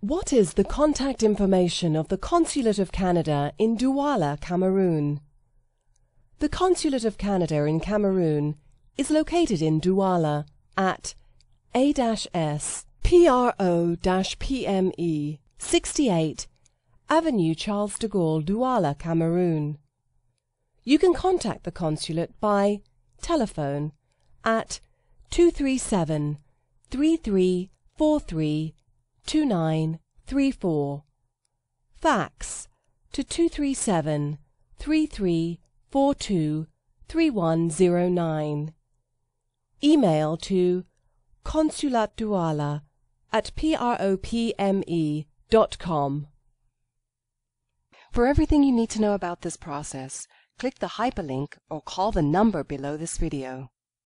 What is the contact information of the Consulate of Canada in Douala, Cameroon? The Consulate of Canada in Cameroon is located in Douala at A-S PRO-PME 68 Avenue Charles de Gaulle, Douala, Cameroon. You can contact the consulate by telephone at 237 3343 2934. Fax to 237 3342 3109. Email to consulatduala at propme.com. For everything you need to know about this process, click the hyperlink or call the number below this video.